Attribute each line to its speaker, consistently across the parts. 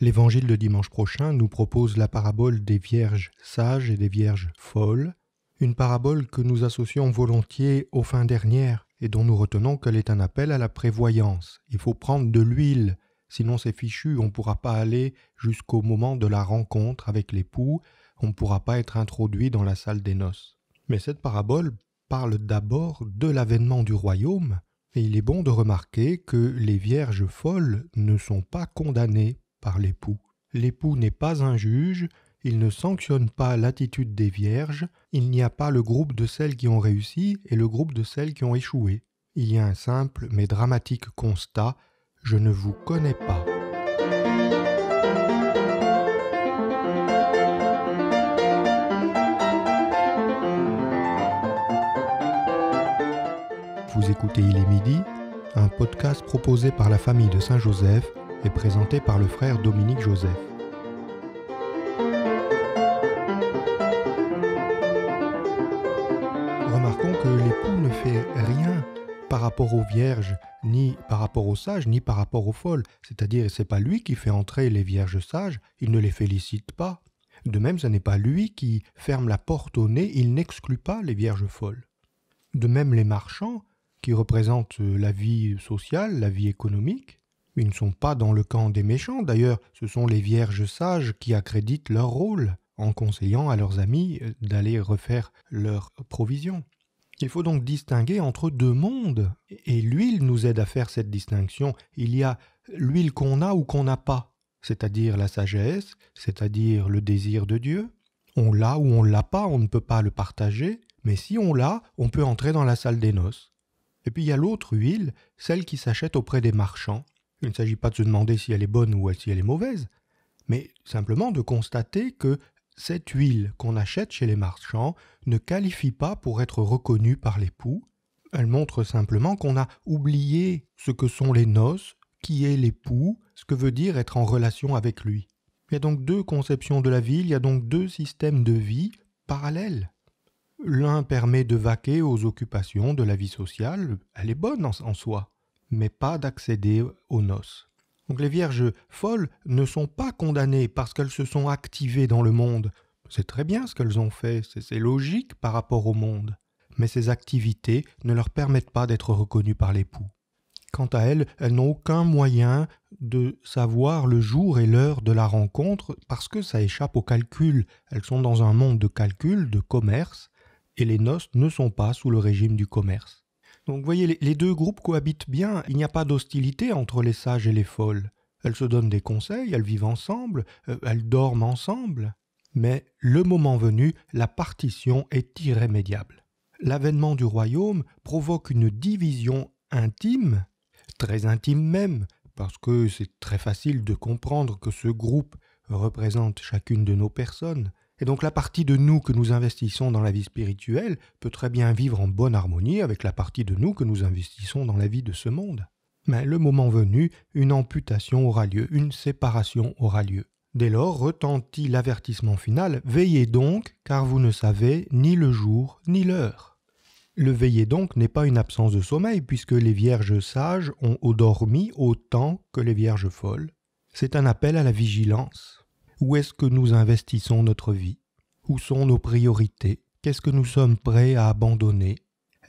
Speaker 1: L'évangile de dimanche prochain nous propose la parabole des vierges sages et des vierges folles, une parabole que nous associons volontiers aux fins dernières et dont nous retenons qu'elle est un appel à la prévoyance. Il faut prendre de l'huile, sinon c'est fichu, on ne pourra pas aller jusqu'au moment de la rencontre avec l'époux, on ne pourra pas être introduit dans la salle des noces. Mais cette parabole parle d'abord de l'avènement du royaume, et il est bon de remarquer que les vierges folles ne sont pas condamnées par l'époux. L'époux n'est pas un juge, il ne sanctionne pas l'attitude des vierges, il n'y a pas le groupe de celles qui ont réussi et le groupe de celles qui ont échoué. Il y a un simple mais dramatique constat, je ne vous connais pas. Vous écoutez Il est midi, un podcast proposé par la famille de Saint-Joseph est présenté par le frère Dominique Joseph. Remarquons que l'époux ne fait rien par rapport aux vierges, ni par rapport aux sages, ni par rapport aux folles. C'est-à-dire, ce c'est pas lui qui fait entrer les vierges sages, il ne les félicite pas. De même, ce n'est pas lui qui ferme la porte au nez, il n'exclut pas les vierges folles. De même, les marchands, qui représentent la vie sociale, la vie économique, ils ne sont pas dans le camp des méchants, d'ailleurs ce sont les vierges sages qui accréditent leur rôle en conseillant à leurs amis euh, d'aller refaire leurs provisions. Il faut donc distinguer entre deux mondes, et l'huile nous aide à faire cette distinction. Il y a l'huile qu'on a ou qu'on n'a pas, c'est-à-dire la sagesse, c'est-à-dire le désir de Dieu. On l'a ou on ne l'a pas, on ne peut pas le partager, mais si on l'a, on peut entrer dans la salle des noces. Et puis il y a l'autre huile, celle qui s'achète auprès des marchands, il ne s'agit pas de se demander si elle est bonne ou si elle est mauvaise, mais simplement de constater que cette huile qu'on achète chez les marchands ne qualifie pas pour être reconnue par l'époux. Elle montre simplement qu'on a oublié ce que sont les noces, qui est l'époux, ce que veut dire être en relation avec lui. Il y a donc deux conceptions de la vie, il y a donc deux systèmes de vie parallèles. L'un permet de vaquer aux occupations de la vie sociale, elle est bonne en, soi mais pas d'accéder aux noces. Donc les vierges folles ne sont pas condamnées parce qu'elles se sont activées dans le monde. C'est très bien ce qu'elles ont fait, c'est logique par rapport au monde. Mais ces activités ne leur permettent pas d'être reconnues par l'époux. Quant à elles, elles n'ont aucun moyen de savoir le jour et l'heure de la rencontre parce que ça échappe au calcul. Elles sont dans un monde de calcul, de commerce, et les noces ne sont pas sous le régime du commerce. Donc vous voyez, les deux groupes cohabitent bien, il n'y a pas d'hostilité entre les sages et les folles. Elles se donnent des conseils, elles vivent ensemble, euh, elles dorment ensemble. Mais le moment venu, la partition est irrémédiable. L'avènement du royaume provoque une division intime, très intime même, parce que c'est très facile de comprendre que ce groupe représente chacune de nos personnes, et donc la partie de nous que nous investissons dans la vie spirituelle peut très bien vivre en bonne harmonie avec la partie de nous que nous investissons dans la vie de ce monde. Mais le moment venu, une amputation aura lieu, une séparation aura lieu. Dès lors retentit l'avertissement final, Veillez donc, car vous ne savez ni le jour ni l'heure. Le veiller donc n'est pas une absence de sommeil, puisque les vierges sages ont dormi autant que les vierges folles. C'est un appel à la vigilance. Où est-ce que nous investissons notre vie Où sont nos priorités Qu'est-ce que nous sommes prêts à abandonner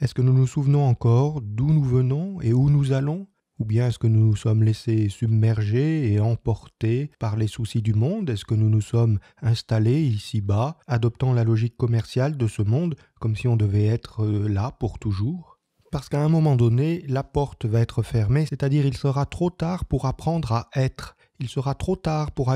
Speaker 1: Est-ce que nous nous souvenons encore d'où nous venons et où nous allons ou bien est-ce que nous nous sommes laissés submerger et emporter par les soucis du monde Est-ce que nous nous sommes installés ici-bas, adoptant la logique commerciale de ce monde, comme si on devait être euh, là pour toujours Parce qu'à un moment donné, la porte va être fermée, c'est-à-dire il sera trop tard pour apprendre à être il sera trop tard pour,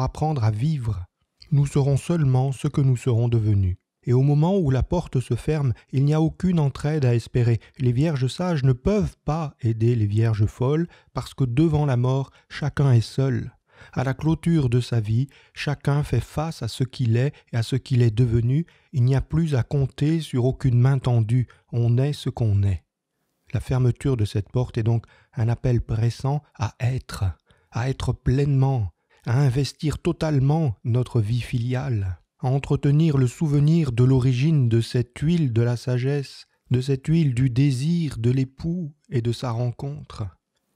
Speaker 1: apprendre à vivre. Nous serons seulement ce que nous serons devenus. Et au moment où la porte se ferme, il n'y a aucune entraide à espérer. Les vierges sages ne peuvent pas aider les vierges folles parce que devant la mort, chacun est seul. À la clôture de sa vie, chacun fait face à ce qu'il est et à ce qu'il est devenu. Il n'y a plus à compter sur aucune main tendue. On est ce qu'on est. La fermeture de cette porte est donc un appel pressant à être, à être pleinement, à investir totalement notre vie filiale, à entretenir le souvenir de l'origine de cette huile de la sagesse, de cette huile du désir de l'époux et de sa rencontre,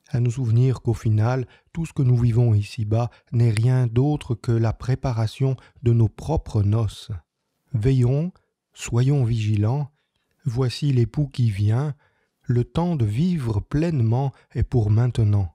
Speaker 1: à nous souvenir qu'au final, tout ce que nous vivons ici-bas n'est rien d'autre que la préparation de nos propres noces. Veillons, soyons vigilants, voici l'époux qui vient, le temps de vivre pleinement est pour maintenant.